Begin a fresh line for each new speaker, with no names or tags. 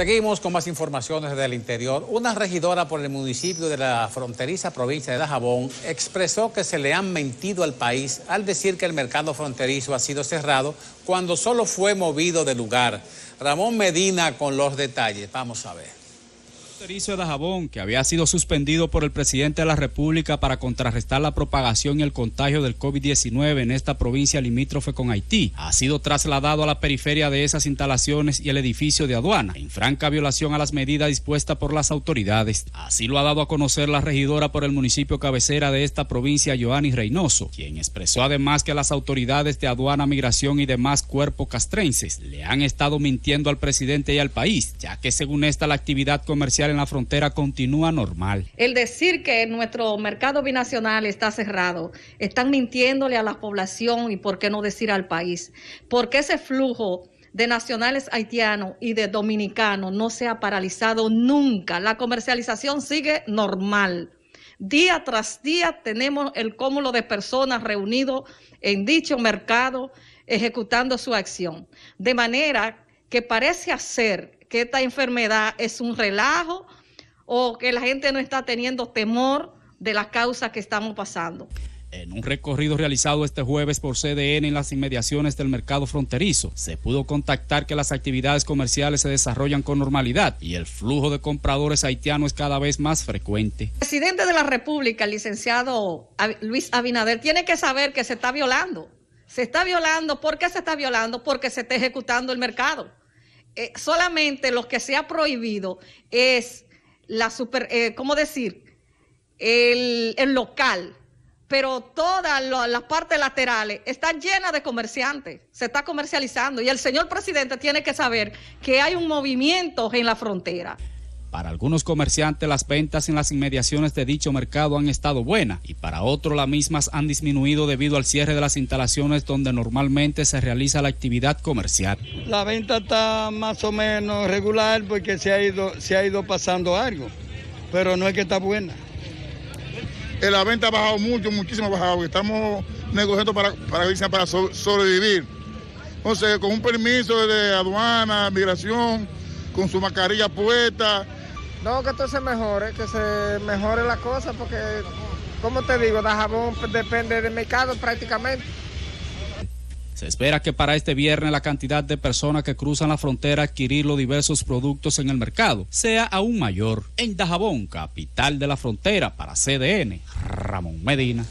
Seguimos con más informaciones del interior. Una regidora por el municipio de la fronteriza provincia de Dajabón expresó que se le han mentido al país al decir que el mercado fronterizo ha sido cerrado cuando solo fue movido de lugar. Ramón Medina con los detalles. Vamos a ver. El servicio de Jabón, que había sido suspendido por el presidente de la República para contrarrestar la propagación y el contagio del COVID-19 en esta provincia limítrofe con Haití, ha sido trasladado a la periferia de esas instalaciones y el edificio de aduana, en franca violación a las medidas dispuestas por las autoridades. Así lo ha dado a conocer la regidora por el municipio cabecera de esta provincia, Joanny Reynoso, quien expresó además que las autoridades de aduana, migración y demás cuerpos castrenses le han estado mintiendo al presidente y al país, ya que según esta la actividad comercial en la frontera continúa normal.
El decir que nuestro mercado binacional está cerrado, están mintiéndole a la población y por qué no decir al país, porque ese flujo de nacionales haitianos y de dominicanos no se ha paralizado nunca. La comercialización sigue normal. Día tras día tenemos el cúmulo de personas reunidos en dicho mercado ejecutando su acción. De manera que parece hacer que esta enfermedad es un relajo o que la gente no está teniendo temor de las causas que estamos pasando.
En un recorrido realizado este jueves por CDN en las inmediaciones del mercado fronterizo, se pudo contactar que las actividades comerciales se desarrollan con normalidad y el flujo de compradores haitianos es cada vez más frecuente.
El presidente de la República, el licenciado Luis Abinader, tiene que saber que se está violando. Se está violando. ¿Por qué se está violando? Porque se está ejecutando el mercado. Eh, solamente lo que se ha prohibido es la super, eh, ¿cómo decir? El, el local, pero todas las partes laterales están llenas de comerciantes, se está comercializando y el señor presidente tiene que saber que hay un movimiento en la frontera.
Para algunos comerciantes las ventas en las inmediaciones de dicho mercado han estado buenas y para otros las mismas han disminuido debido al cierre de las instalaciones donde normalmente se realiza la actividad comercial.
La venta está más o menos regular porque se ha ido, se ha ido pasando algo, pero no es que está buena. Eh, la venta ha bajado mucho, muchísimo ha bajado. Estamos negociando para, para, para sobrevivir. Entonces, con un permiso de aduana, migración, con su mascarilla puesta,
no, que todo se mejore, que se mejore la cosa, porque, como te digo, Dajabón depende del mercado prácticamente. Se espera que para este viernes la cantidad de personas que cruzan la frontera a adquirir los diversos productos en el mercado sea aún mayor. En Dajabón, capital de la frontera, para CDN, Ramón Medina.